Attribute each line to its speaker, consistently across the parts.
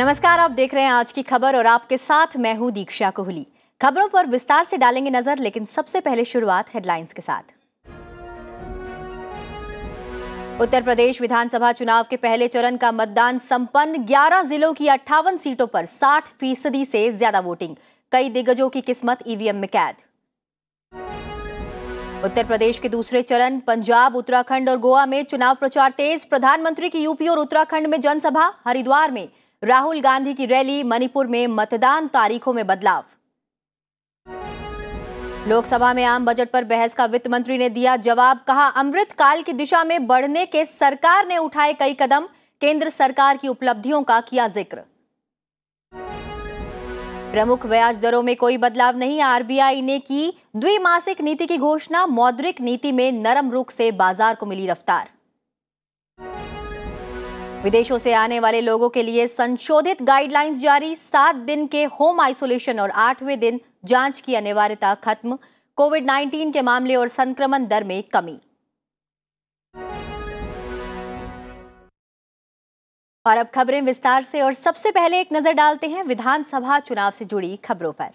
Speaker 1: नमस्कार आप देख रहे हैं आज की खबर और आपके साथ मैं हूं दीक्षा कोहली खबरों पर विस्तार से डालेंगे नजर लेकिन सबसे पहले शुरुआत हेडलाइंस के साथ उत्तर प्रदेश विधानसभा चुनाव के पहले चरण का मतदान संपन्न 11 जिलों की अट्ठावन सीटों पर 60 फीसदी से ज्यादा वोटिंग कई दिग्गजों की किस्मत ईवीएम में कैद उत्तर प्रदेश के दूसरे चरण पंजाब उत्तराखंड और गोवा में चुनाव प्रचार तेज प्रधानमंत्री की यूपी और उत्तराखंड में जनसभा हरिद्वार में राहुल गांधी की रैली मणिपुर में मतदान तारीखों में बदलाव लोकसभा में आम बजट पर बहस का वित्त मंत्री ने दिया जवाब कहा अमृत काल की दिशा में बढ़ने के सरकार ने उठाए कई कदम केंद्र सरकार की उपलब्धियों का किया जिक्र प्रमुख ब्याज दरों में कोई बदलाव नहीं आरबीआई ने की द्विमासिक नीति की घोषणा मौद्रिक नीति में नरम रुख से बाजार को मिली रफ्तार विदेशों से आने वाले लोगों के लिए संशोधित गाइडलाइंस जारी सात दिन के होम आइसोलेशन और आठवें दिन जांच की अनिवार्यता खत्म कोविड 19 के मामले और संक्रमण दर में कमी और अब खबरें विस्तार से और सबसे पहले एक नजर डालते हैं विधानसभा चुनाव से जुड़ी खबरों पर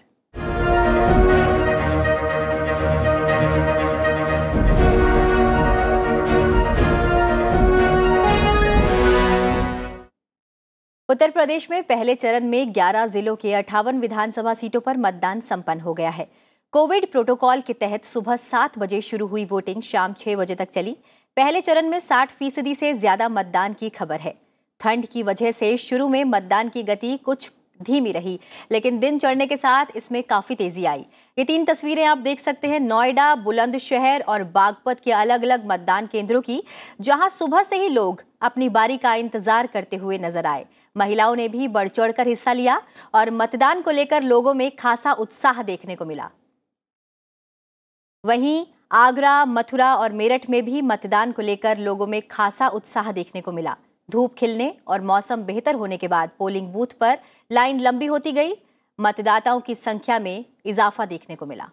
Speaker 1: उत्तर प्रदेश में पहले चरण में 11 जिलों के अठावन विधानसभा सीटों पर मतदान संपन्न हो गया है कोविड प्रोटोकॉल के तहत सुबह सात बजे शुरू हुई वोटिंग शाम छह बजे तक चली पहले चरण में साठ फीसदी से ज्यादा मतदान की खबर है ठंड की वजह से शुरू में मतदान की गति कुछ धीमी रही लेकिन दिन चढ़ने के साथ इसमें काफी तेजी आई ये तीन तस्वीरें आप देख सकते हैं नोएडा बुलंदशहर और बागपत के अलग अलग मतदान केंद्रों की जहां सुबह से ही लोग अपनी बारी का इंतजार करते हुए नजर आए महिलाओं ने भी बढ़ कर हिस्सा लिया और मतदान को लेकर लोगों में खासा उत्साह देखने को मिला वहीं आगरा मथुरा और मेरठ में भी मतदान को लेकर लोगों में खासा उत्साह देखने को मिला धूप खिलने और मौसम बेहतर होने के बाद पोलिंग बूथ पर लाइन लंबी होती गई मतदाताओं की संख्या में इजाफा देखने को मिला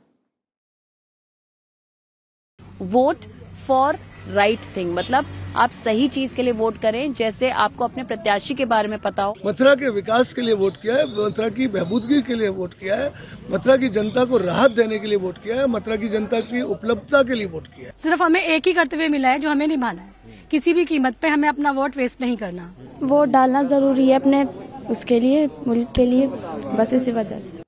Speaker 1: वोट फॉर राइट थिंग मतलब आप सही चीज के लिए वोट करें जैसे आपको अपने प्रत्याशी के बारे में पता हो मथुरा के विकास के लिए वोट किया है मथुरा की बहबूदगी के लिए वोट किया है मथुरा की जनता को राहत देने के लिए वोट किया है मथुरा की जनता की उपलब्धता के लिए वोट किया है सिर्फ हमें एक ही कर्तव्य मिला है जो हमें निभाना है किसी भी कीमत पे हमें अपना वोट वेस्ट नहीं करना वोट डालना जरूरी है अपने उसके लिए मुल्क के लिए बस इसी वजह से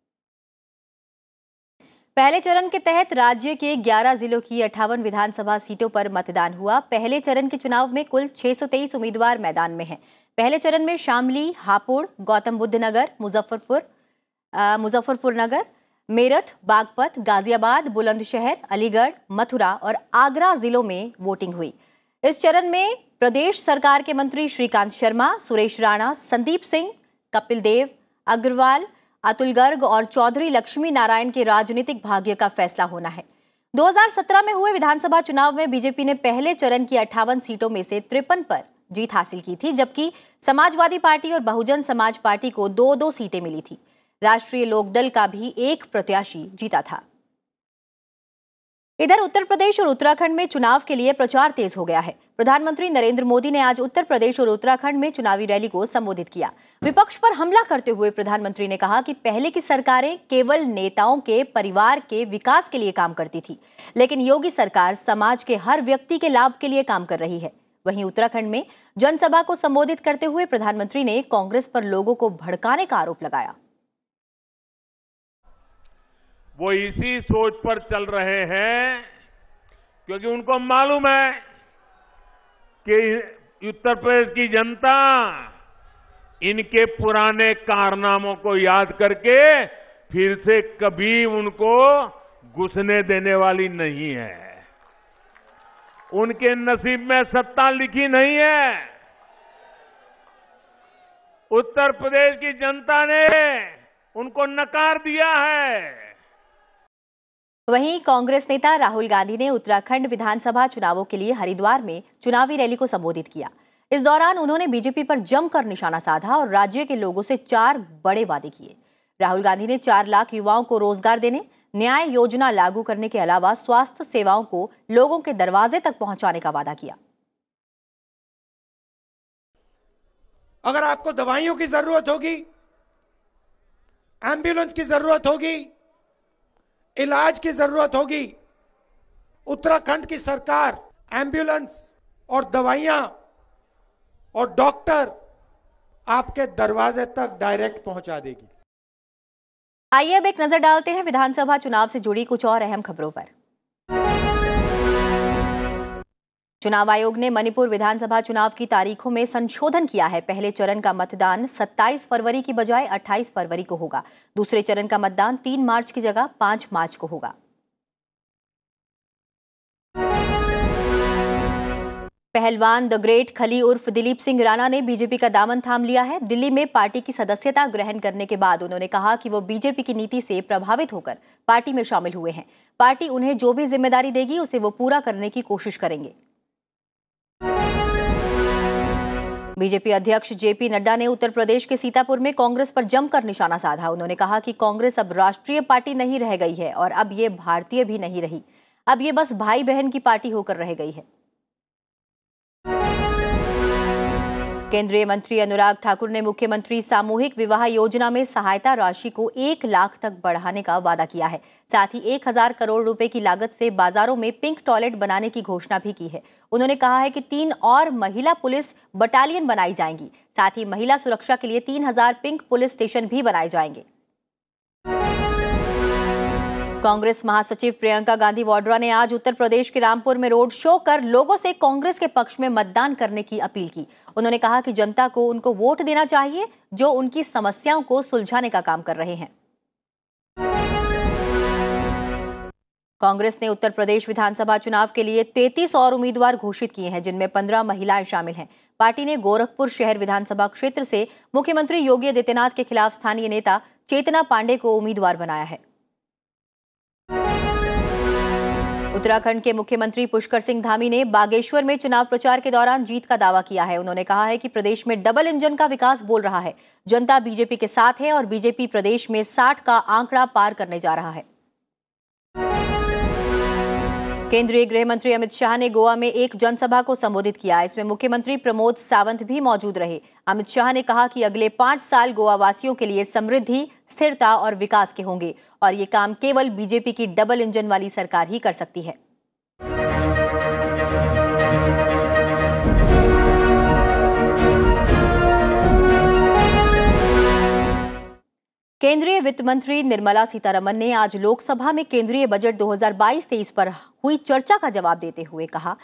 Speaker 1: पहले चरण के तहत राज्य के 11 जिलों की अठावन विधानसभा सीटों पर मतदान हुआ पहले चरण के चुनाव में कुल 623 उम्मीदवार मैदान में हैं। पहले चरण में शामली हापुड़ गौतम बुद्ध नगर मुजफ्फरपुर मुजफ्फरपुर नगर मेरठ बागपत गाजियाबाद बुलंदशहर अलीगढ़ मथुरा और आगरा जिलों में वोटिंग हुई इस चरण में प्रदेश सरकार के मंत्री श्रीकांत शर्मा सुरेश राणा संदीप सिंह कपिल देव अग्रवाल अतुल गर्ग और चौधरी लक्ष्मी नारायण के राजनीतिक भाग्य का फैसला होना है 2017 में हुए विधानसभा चुनाव में बीजेपी ने पहले चरण की अट्ठावन सीटों में से तिरपन पर जीत हासिल की थी जबकि समाजवादी पार्टी और बहुजन समाज पार्टी को दो दो सीटें मिली थी राष्ट्रीय लोकदल का भी एक प्रत्याशी जीता था इधर उत्तर प्रदेश और उत्तराखंड में चुनाव के लिए प्रचार तेज हो गया है प्रधानमंत्री नरेंद्र मोदी ने आज उत्तर प्रदेश और उत्तराखंड में चुनावी रैली को संबोधित किया विपक्ष पर हमला करते हुए प्रधानमंत्री ने कहा कि पहले की सरकारें केवल नेताओं के परिवार के विकास के लिए काम करती थी लेकिन योगी सरकार समाज के हर व्यक्ति के लाभ के लिए काम कर रही है वहीं उत्तराखंड में जनसभा को संबोधित करते हुए प्रधानमंत्री ने कांग्रेस पर लोगों को भड़काने का आरोप लगाया वो इसी सोच पर चल रहे हैं क्योंकि उनको मालूम है कि उत्तर प्रदेश की जनता इनके पुराने कारनामों को याद करके फिर से कभी उनको घुसने देने वाली नहीं है उनके नसीब में सत्ता लिखी नहीं है उत्तर प्रदेश की जनता ने उनको नकार दिया है वहीं कांग्रेस नेता राहुल गांधी ने उत्तराखंड विधानसभा चुनावों के लिए हरिद्वार में चुनावी रैली को संबोधित किया इस दौरान उन्होंने बीजेपी पर जमकर निशाना साधा और राज्य के लोगों से चार बड़े वादे किए राहुल गांधी ने चार लाख युवाओं को रोजगार देने न्याय योजना लागू करने के अलावा स्वास्थ्य सेवाओं को लोगों के दरवाजे तक पहुंचाने का वादा किया अगर आपको दवाइयों की जरूरत होगी एम्बुलेंस की जरूरत होगी इलाज की जरूरत होगी उत्तराखंड की सरकार एम्बुलेंस और दवाइयां और डॉक्टर आपके दरवाजे तक डायरेक्ट पहुंचा देगी आइए अब एक नजर डालते हैं विधानसभा चुनाव से जुड़ी कुछ और अहम खबरों पर चुनाव आयोग ने मणिपुर विधानसभा चुनाव की तारीखों में संशोधन किया है पहले चरण का मतदान 27 फरवरी की बजाय 28 फरवरी को होगा दूसरे चरण का मतदान 3 मार्च की जगह 5 मार्च को होगा पहलवान द ग्रेट खली उर्फ दिलीप सिंह राणा ने बीजेपी का दामन थाम लिया है दिल्ली में पार्टी की सदस्यता ग्रहण करने के बाद उन्होंने कहा कि वो बीजेपी की नीति से प्रभावित होकर पार्टी में शामिल हुए हैं पार्टी उन्हें जो भी जिम्मेदारी देगी उसे वो पूरा करने की कोशिश करेंगे बीजेपी अध्यक्ष जेपी नड्डा ने उत्तर प्रदेश के सीतापुर में कांग्रेस पर जमकर निशाना साधा उन्होंने कहा कि कांग्रेस अब राष्ट्रीय पार्टी नहीं रह गई है और अब ये भारतीय भी नहीं रही अब ये बस भाई बहन की पार्टी होकर रह गई है केंद्रीय मंत्री अनुराग ठाकुर ने मुख्यमंत्री सामूहिक विवाह योजना में सहायता राशि को एक लाख तक बढ़ाने का वादा किया है साथ ही एक हजार करोड़ रुपए की लागत से बाजारों में पिंक टॉयलेट बनाने की घोषणा भी की है उन्होंने कहा है कि तीन और महिला पुलिस बटालियन बनाई जाएंगी साथ ही महिला सुरक्षा के लिए तीन हजार पिंक पुलिस स्टेशन भी बनाए जाएंगे कांग्रेस महासचिव प्रियंका गांधी वाड्रा ने आज उत्तर प्रदेश के रामपुर में रोड शो कर लोगों से कांग्रेस के पक्ष में मतदान करने की अपील की उन्होंने कहा कि जनता को उनको वोट देना चाहिए जो उनकी समस्याओं को सुलझाने का काम कर रहे हैं कांग्रेस ने उत्तर प्रदेश विधानसभा चुनाव के लिए 33 और उम्मीदवार घोषित किए हैं जिनमें 15 महिलाएं शामिल हैं पार्टी ने गोरखपुर शहर विधानसभा क्षेत्र से मुख्यमंत्री योगी आदित्यनाथ के खिलाफ स्थानीय नेता चेतना पांडे को उम्मीदवार बनाया है उत्तराखंड के मुख्यमंत्री पुष्कर सिंह धामी ने बागेश्वर में चुनाव प्रचार के दौरान जीत का दावा किया है उन्होंने कहा है कि प्रदेश में डबल इंजन का विकास बोल रहा है जनता बीजेपी के साथ है और बीजेपी प्रदेश में साठ का आंकड़ा पार करने जा रहा है केंद्रीय गृह मंत्री अमित शाह ने गोवा में एक जनसभा को संबोधित किया इसमें मुख्यमंत्री प्रमोद सावंत भी मौजूद रहे अमित शाह ने कहा कि अगले पांच साल गोवा वासियों के लिए समृद्धि स्थिरता और विकास के होंगे और ये काम केवल बीजेपी की डबल इंजन वाली सरकार ही कर सकती है केंद्रीय वित्त मंत्री निर्मला सीतारमन ने आज लोकसभा में केंद्रीय बजट 2022-23 पर हुई चर्चा का जवाब देते हुए कहा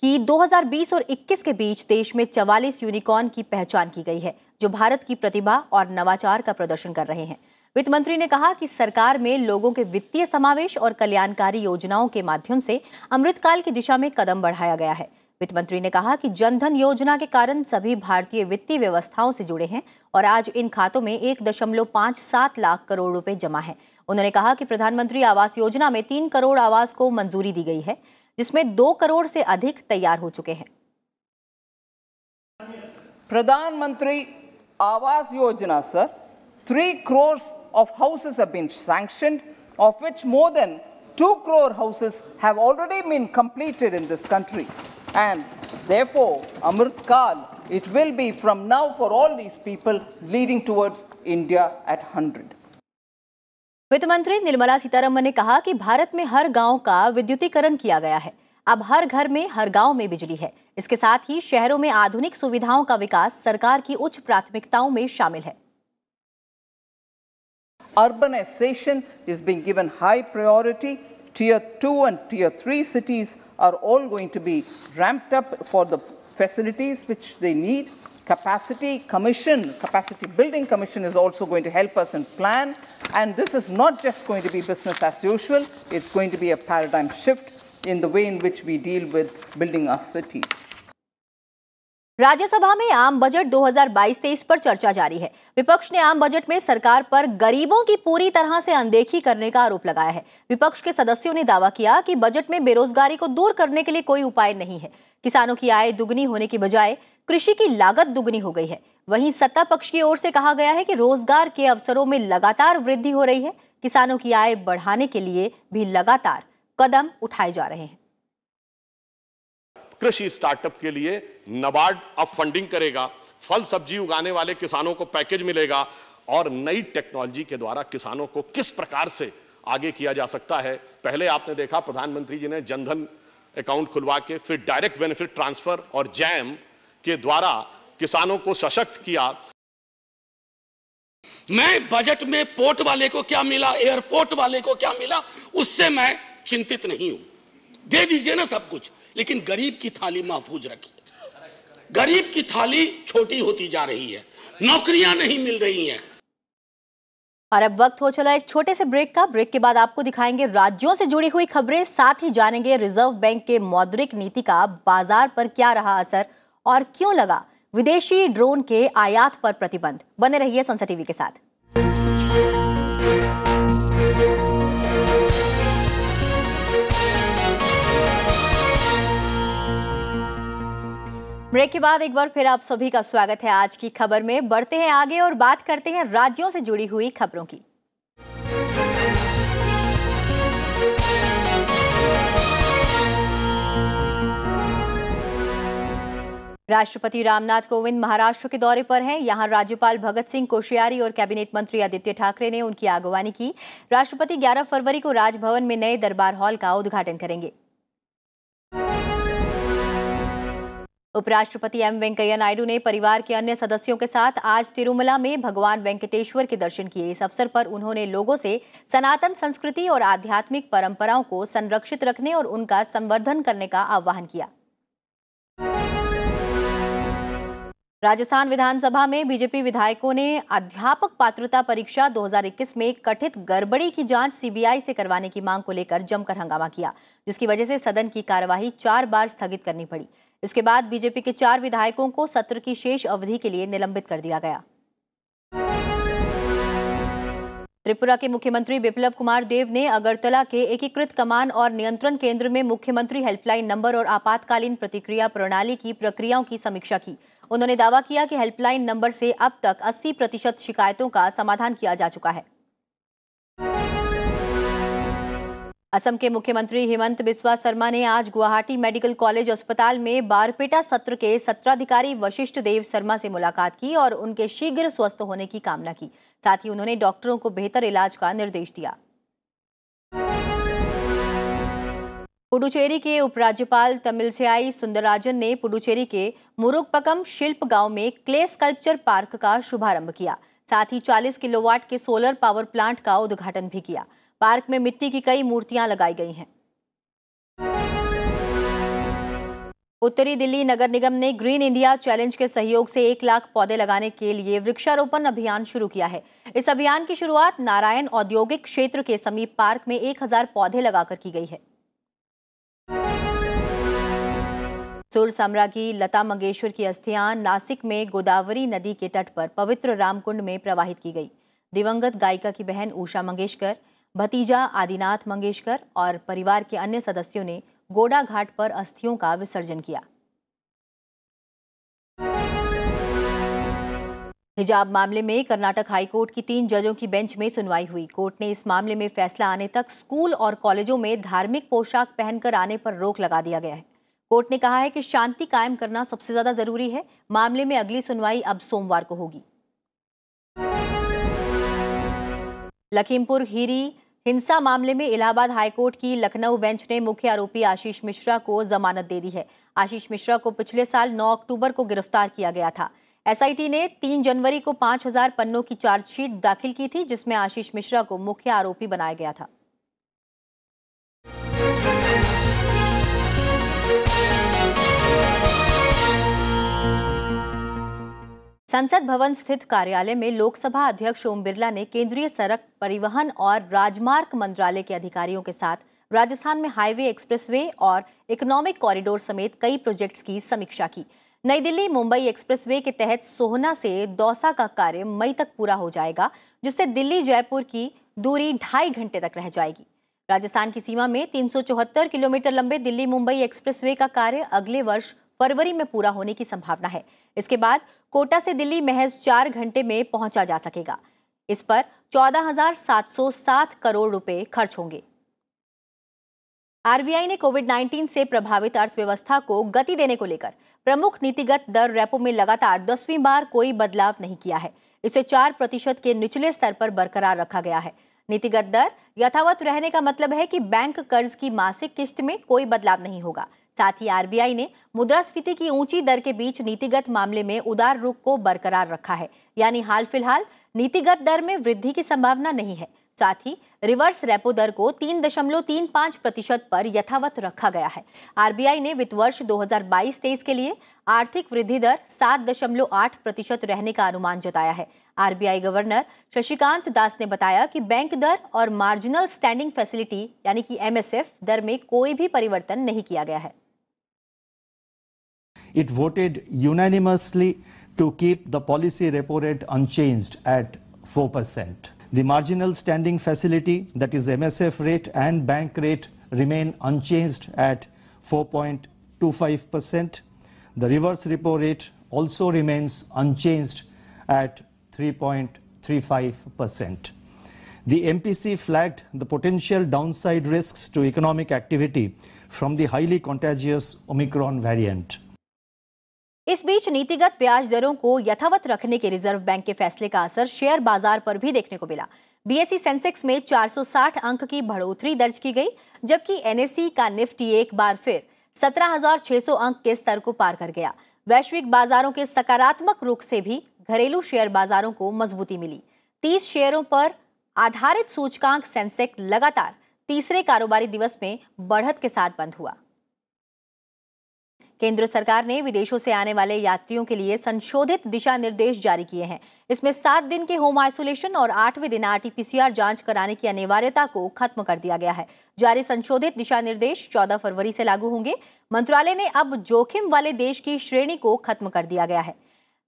Speaker 1: कि 2020 और 21 के बीच देश में 44 यूनिकॉर्न की पहचान की गई है जो भारत की प्रतिभा और नवाचार का प्रदर्शन कर रहे हैं वित्त मंत्री ने कहा कि सरकार में लोगों के वित्तीय समावेश और कल्याणकारी योजनाओं के माध्यम से अमृतकाल की दिशा में कदम बढ़ाया गया है वित्त मंत्री ने कहा कि जनधन योजना के कारण सभी भारतीय वित्तीय व्यवस्थाओं से जुड़े हैं और आज इन खातों में एक दशमलव पांच सात लाख करोड़ रुपए जमा है उन्होंने कहा कि प्रधानमंत्री आवास योजना में तीन करोड़ आवास को मंजूरी दी गई है जिसमें दो करोड़ से अधिक तैयार हो चुके हैं Pradhan Mantri Awas Yojana sir three crores of houses sanction of which more than two crore 2 crore and therefore amrit kal it will be from now for all these people leading towards india at 100 वित्त मंत्री निर्मला सीतारमन ने कहा कि भारत में हर गांव का विद्युतीकरण किया गया है अब हर घर में हर गांव में बिजली है इसके साथ ही शहरों में आधुनिक सुविधाओं का विकास सरकार की उच्च प्राथमिकताओं में शामिल है urbanisation is being given high priority Tier 2 and Tier 3 cities are all going to be ramped up for the facilities which they need. Capacity Commission, Capacity Building Commission is also going to help us in plan. And this is not just going to be business as usual, it's going to be a paradigm shift in the way in which we deal with building our cities. Rajya Sabha में आम budget 2022-23 पर चर्चा जारी है विपक्ष ने आम budget में सरकार पर गरीबों की पूरी तरह से अनदेखी करने का आरोप लगाया है विपक्ष के सदस्यों ने दावा किया कि बजट में बेरोजगारी को दूर करने के लिए कोई उपाय नहीं है किसानों की आय दुगनी होने की बजाय कृषि की लागत दुगनी हो गई है वहीं सत्ता पक्ष की ओर से कहा गया है कि रोजगार के अवसरों में लगातार वृद्धि हो रही है किसानों की आय बढ़ाने के लिए भी लगातार कदम उठाए जा रहे हैं कृषि स्टार्टअप के लिए नबार्ड अब फंडिंग करेगा फल सब्जी उगाने वाले किसानों को पैकेज मिलेगा और नई टेक्नोलॉजी के द्वारा किसानों को किस प्रकार से आगे किया जा सकता है पहले आपने देखा प्रधानमंत्री जी ने जनधन अकाउंट खुलवा के फिर डायरेक्ट बेनिफिट ट्रांसफर और जैम के द्वारा किसानों को सशक्त किया मैं बजट में पोर्ट वाले को क्या मिला एयरपोर्ट वाले को क्या मिला उससे मैं चिंतित नहीं हूं दे दीजिए ना सब कुछ लेकिन गरीब की थाली महफूज रखिए गरीब की थाली छोटी होती जा रही है नौकरियां नहीं मिल रही हैं और अब वक्त हो चला एक छोटे से ब्रेक का ब्रेक के बाद आपको दिखाएंगे राज्यों से जुड़ी हुई खबरें साथ ही जानेंगे रिजर्व बैंक के मौद्रिक नीति का बाजार पर क्या रहा असर और क्यों लगा विदेशी ड्रोन के आयात पर प्रतिबंध बने रहिए सनसा टीवी के साथ ब्रेक के बाद एक बार फिर आप सभी का स्वागत है आज की खबर में बढ़ते हैं आगे और बात करते हैं राज्यों से जुड़ी हुई खबरों की राष्ट्रपति रामनाथ कोविंद महाराष्ट्र के दौरे पर हैं यहां राज्यपाल भगत सिंह कोश्यारी और कैबिनेट मंत्री आदित्य ठाकरे ने उनकी आगवानी की राष्ट्रपति 11 फरवरी को राजभवन में नए दरबार हॉल का उद्घाटन करेंगे उपराष्ट्रपति एम वेंकैया नायडू ने परिवार के अन्य सदस्यों के साथ आज तिरुमला में भगवान वेंकटेश्वर के दर्शन किए इस अवसर पर उन्होंने लोगों से सनातन संस्कृति और आध्यात्मिक परंपराओं को संरक्षित रखने और उनका संवर्धन करने का आह्वान किया राजस्थान विधानसभा में बीजेपी विधायकों ने अध्यापक पात्रता परीक्षा 2021 में कथित गड़बड़ी की जांच सीबीआई से करवाने की मांग को लेकर जमकर हंगामा किया जिसकी वजह से सदन की कार्यवाही चार बार स्थगित करनी पड़ी इसके बाद बीजेपी के चार विधायकों को सत्र की शेष अवधि के लिए निलंबित कर दिया गया त्रिपुरा के मुख्यमंत्री बिप्लव कुमार देव ने अगरतला के एकीकृत कमान और नियंत्रण केंद्र में मुख्यमंत्री हेल्पलाइन नंबर और आपातकालीन प्रतिक्रिया प्रणाली की प्रक्रियाओं की समीक्षा की उन्होंने दावा किया कि हेल्पलाइन नंबर से अब तक 80 प्रतिशत शिकायतों का समाधान किया जा चुका है असम के मुख्यमंत्री हेमंत बिस्वा शर्मा ने आज गुवाहाटी मेडिकल कॉलेज अस्पताल में बारपेटा सत्र के सत्राधिकारी वशिष्ठ देव शर्मा से मुलाकात की और उनके शीघ्र स्वस्थ होने की कामना की साथ ही उन्होंने डॉक्टरों को बेहतर इलाज का निर्देश दिया पुडुचेरी के उपराज्यपाल तमिलसाई सुंदरराजन ने पुडुचेरी के मुरुगपकम शिल्प गांव में क्ले स्कल्पचर पार्क का शुभारंभ किया साथ ही 40 किलोवाट के सोलर पावर प्लांट का उद्घाटन भी किया पार्क में मिट्टी की कई मूर्तियां लगाई गई हैं उत्तरी दिल्ली नगर निगम ने ग्रीन इंडिया चैलेंज के सहयोग से एक लाख पौधे लगाने के लिए वृक्षारोपण अभियान शुरू किया है इस अभियान की शुरुआत नारायण औद्योगिक क्षेत्र के समीप पार्क में 1000 पौधे लगाकर की गई है सुर साम्रा लता मंगेशकर की अस्थियां नासिक में गोदावरी नदी के तट पर पवित्र रामकुंड में प्रवाहित की गई दिवंगत गायिका की बहन उषा मंगेशकर भतीजा आदिनाथ मंगेशकर और परिवार के अन्य सदस्यों ने गोडा घाट पर अस्थियों का विसर्जन किया हिजाब मामले में कर्नाटक हाईकोर्ट की तीन जजों की बेंच में सुनवाई हुई कोर्ट ने इस मामले में फैसला आने तक स्कूल और कॉलेजों में धार्मिक पोशाक पहनकर आने पर रोक लगा दिया गया है कोर्ट ने कहा है कि शांति कायम करना सबसे ज्यादा जरूरी है मामले में अगली सुनवाई अब सोमवार को होगी लखीमपुर हीरी हिंसा मामले में इलाहाबाद हाईकोर्ट की लखनऊ बेंच ने मुख्य आरोपी आशीष मिश्रा को जमानत दे दी है आशीष मिश्रा को पिछले साल 9 अक्टूबर को गिरफ्तार किया गया था एसआईटी ने 3 जनवरी को 5000 पन्नों की चार्जशीट दाखिल की थी जिसमें आशीष मिश्रा को मुख्य आरोपी बनाया गया था संसद भवन स्थित कार्यालय में लोकसभा अध्यक्ष ओम बिरला ने केंद्रीय सड़क परिवहन और राजमार्ग मंत्रालय के अधिकारियों के साथ राजस्थान में हाईवे एक्सप्रेसवे और इकोनॉमिक कॉरिडोर समेत कई प्रोजेक्ट्स की समीक्षा की नई दिल्ली मुंबई एक्सप्रेसवे के तहत सोहना से दौसा का कार्य मई तक पूरा हो जाएगा जिससे दिल्ली जयपुर की दूरी ढाई घंटे तक रह जाएगी राजस्थान की सीमा में तीन किलोमीटर लंबे दिल्ली मुंबई एक्सप्रेसवे का कार्य अगले वर्ष फरवरी में पूरा होने की संभावना है इसके बाद कोटा से दिल्ली महज चार घंटे में पहुंचा जा सकेगा इस पर 14,707 करोड़ रुपए खर्च होंगे आरबीआई ने कोविड 19 से प्रभावित अर्थव्यवस्था को गति देने को लेकर प्रमुख नीतिगत दर रेपो में लगातार दसवीं बार कोई बदलाव नहीं किया है इसे चार प्रतिशत के निचले स्तर पर बरकरार रखा गया है नीतिगत दर यथावत रहने का मतलब है कि बैंक कर्ज की मासिक किश्त में कोई बदलाव नहीं होगा साथ ही आरबीआई ने मुद्रास्फीति की ऊंची दर के बीच नीतिगत मामले में उदार रुख को बरकरार रखा है यानी हाल फिलहाल नीतिगत दर में वृद्धि की संभावना नहीं है साथ ही रिवर्स रेपो दर को तीन तीन दशमलव पांच प्रतिशत पर यथावत रखा गया है आरबीआई ने वित्त वर्ष 2022-23 के लिए आर्थिक वृद्धि दर सात दशमलव आठ प्रतिशत रहने का अनुमान जताया है आरबीआई गवर्नर शशिकांत दास ने बताया कि बैंक दर और मार्जिनल स्टैंडिंग फैसिलिटी यानी कि एमएसएफ दर में कोई भी परिवर्तन नहीं किया गया है It voted unanimously to keep the policy repo rate unchanged at 4%. The marginal standing facility, that is MSF rate and bank rate, remain unchanged at 4.25%. The reverse repo rate also remains unchanged at 3.35%. The MPC flagged the potential downside risks to economic activity from the highly contagious Omicron variant. इस बीच नीतिगत ब्याज दरों को यथावत रखने के reserve bank के फैसले का असर शेयर बाजार पर भी देखने को मिला बीएसई सेंसेक्स e में 460 अंक की बढ़ोतरी दर्ज की गई जबकि एनएसई का निफ्टी एक बार फिर 17,600 अंक के स्तर को पार कर गया वैश्विक बाजारों के सकारात्मक रुख से भी घरेलू शेयर बाजारों को मजबूती मिली तीस शेयरों पर आधारित सूचकांक सेंसेक्स लगातार तीसरे कारोबारी दिवस में बढ़त के साथ बंद हुआ केंद्र सरकार ने विदेशों से आने वाले यात्रियों के लिए संशोधित दिशा निर्देश जारी किए हैं इसमें सात दिन के होम आइसोलेशन और आठवें दिन आरटीपीसीआर जांच कराने की अनिवार्यता को खत्म कर दिया गया है जारी संशोधित दिशा निर्देश 14 फरवरी से लागू होंगे मंत्रालय ने अब जोखिम वाले देश की श्रेणी को खत्म कर दिया गया है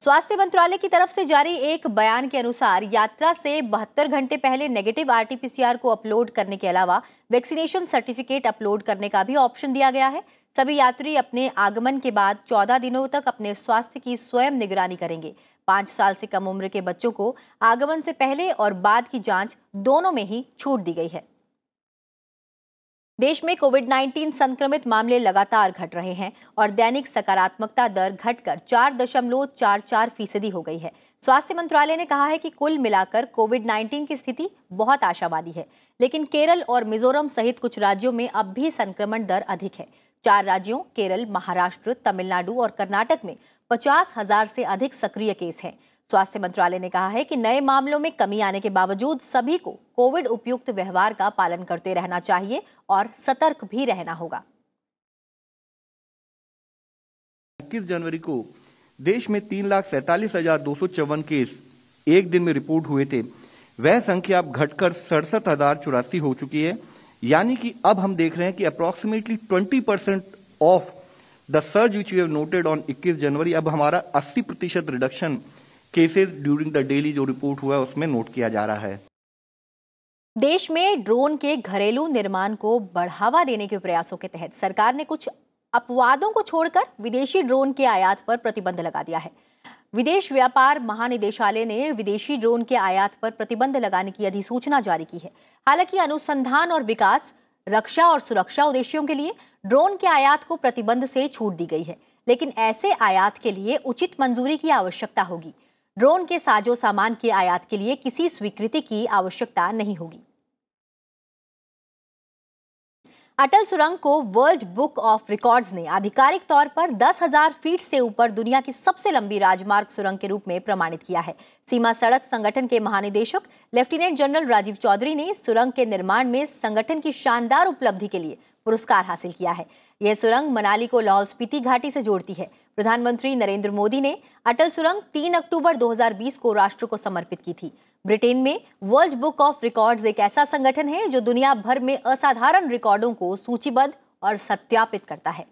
Speaker 1: स्वास्थ्य मंत्रालय की तरफ से जारी एक बयान के अनुसार यात्रा से बहत्तर घंटे पहले नेगेटिव आरटीपीसीआर को अपलोड करने के अलावा वैक्सीनेशन सर्टिफिकेट अपलोड करने का भी ऑप्शन दिया गया है सभी यात्री अपने आगमन के बाद चौदह दिनों तक अपने स्वास्थ्य की स्वयं निगरानी करेंगे पांच साल से कम उम्र के बच्चों को आगमन से पहले और बाद की जांच दोनों में ही छूट दी गई है देश में कोविड 19 संक्रमित मामले लगातार घट रहे हैं और दैनिक सकारात्मकता दर घटकर चार दशमलव चार चार फीसदी हो गई है स्वास्थ्य मंत्रालय ने कहा है कि कुल मिलाकर कोविड 19 की स्थिति बहुत आशावादी है लेकिन केरल और मिजोरम सहित कुछ राज्यों में अब भी संक्रमण दर अधिक है चार राज्यों केरल महाराष्ट्र तमिलनाडु और कर्नाटक में पचास हजार से अधिक सक्रिय केस हैं स्वास्थ्य मंत्रालय ने कहा है कि नए मामलों में कमी आने के बावजूद सभी को कोविड उपयुक्त व्यवहार का पालन करते रहना चाहिए और सतर्क भी रहना होगा इक्कीस जनवरी को देश में तीन लाख सैतालीस हजार दो सौ चौवन केस एक दिन में रिपोर्ट हुए थे वह संख्या अब घटकर सड़सठ हजार चौरासी हो चुकी है यानी कि अब हम देख रहे हैं कि approximately 20 percent of the surge which you have noted on 21 January अब हमारा 80 प्रतिशत reduction cases during the daily जो रिपोर्ट हुआ है उसमें नोट किया जा रहा है देश में ड्रोन के घरेलू निर्माण को बढ़ावा देने के प्रयासों के तहत सरकार ने कुछ अपवादों को छोड़कर विदेशी ड्रोन के आयात पर प्रतिबंध लगा दिया है विदेश व्यापार महानिदेशालय ने विदेशी ड्रोन के आयात पर प्रतिबंध लगाने की अधिसूचना जारी की है हालांकि अनुसंधान और विकास रक्षा और सुरक्षा उद्देश्यों के लिए ड्रोन के आयात को प्रतिबंध से छूट दी गई है लेकिन ऐसे आयात के लिए उचित मंजूरी की आवश्यकता होगी ड्रोन के साजो सामान के आयात के लिए किसी स्वीकृति की आवश्यकता नहीं होगी अटल सुरंग को वर्ल्ड बुक ऑफ रिकॉर्ड्स ने आधिकारिक तौर पर हजार फीट से ऊपर दुनिया की सबसे लंबी राजमार्ग सुरंग के रूप में प्रमाणित किया है सीमा सड़क संगठन के महानिदेशक लेफ्टिनेंट जनरल राजीव चौधरी ने सुरंग के निर्माण में संगठन की शानदार उपलब्धि के लिए पुरस्कार हासिल किया है यह सुरंग मनाली को लाहौल स्पीति घाटी से जोड़ती है प्रधानमंत्री नरेंद्र मोदी ने अटल सुरंग 3 अक्टूबर 2020 को राष्ट्र को समर्पित की थी ब्रिटेन में वर्ल्ड बुक ऑफ रिकॉर्ड्स एक ऐसा संगठन है जो दुनिया भर में असाधारण रिकॉर्डों को सूचीबद्ध और सत्यापित करता है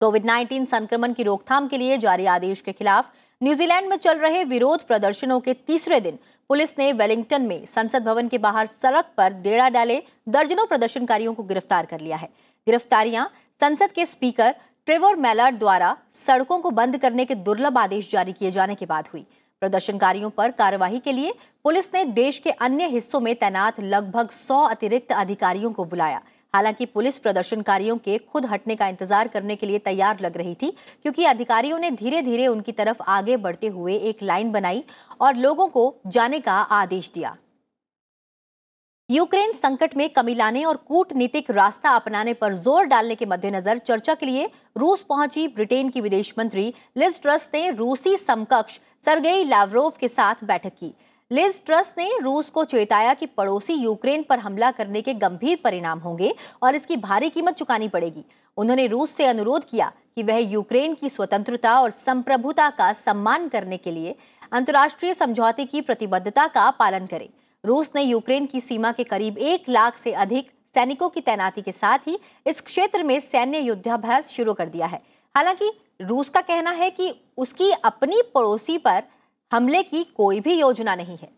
Speaker 1: कोविड 19 संक्रमण की रोकथाम के लिए जारी आदेश के खिलाफ न्यूजीलैंड में चल रहे विरोध प्रदर्शनों के तीसरे दिन पुलिस ने वेलिंगटन में संसद भवन के बाहर सड़क पर डेरा डाले दर्जनों प्रदर्शनकारियों को गिरफ्तार कर लिया है गिरफ्तारियां संसद के स्पीकर ट्रेवर मैलार्ड द्वारा सड़कों को बंद करने के दुर्लभ आदेश जारी किए जाने के बाद हुई प्रदर्शनकारियों पर कार्यवाही के लिए पुलिस ने देश के अन्य हिस्सों में तैनात लगभग 100 अतिरिक्त अधिकारियों को बुलाया हालांकि पुलिस प्रदर्शनकारियों के खुद हटने का इंतजार करने के लिए तैयार लग रही थी क्योंकि अधिकारियों ने धीरे धीरे उनकी तरफ आगे बढ़ते हुए एक लाइन बनाई और लोगों को जाने का आदेश दिया यूक्रेन संकट में कमी लाने और कूटनीतिक रास्ता अपनाने पर जोर डालने के मद्देनजर चर्चा के लिए रूस पहुंची ब्रिटेन की विदेश मंत्री लिज ट्रस ने रूसी समकक्ष सरगेई लावरोव के साथ बैठक की लिज ट्रस ने रूस को चेताया कि पड़ोसी यूक्रेन पर हमला करने के गंभीर परिणाम होंगे और इसकी भारी कीमत चुकानी पड़ेगी उन्होंने रूस से अनुरोध किया कि वह यूक्रेन की स्वतंत्रता और संप्रभुता का सम्मान करने के लिए अंतर्राष्ट्रीय समझौते की प्रतिबद्धता का पालन करें रूस ने यूक्रेन की सीमा के करीब एक लाख से अधिक सैनिकों की तैनाती के साथ ही इस क्षेत्र में सैन्य युद्धाभ्यास शुरू कर दिया है हालांकि रूस का कहना है कि उसकी अपनी पड़ोसी पर हमले की कोई भी योजना नहीं है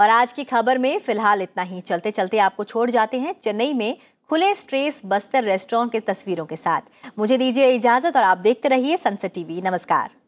Speaker 1: और आज की खबर में फिलहाल इतना ही चलते चलते आपको छोड़ जाते हैं चेन्नई में खुले स्ट्रेस बस्तर रेस्टोरेंट की तस्वीरों के साथ मुझे दीजिए इजाजत और आप देखते रहिए सनसेट टीवी नमस्कार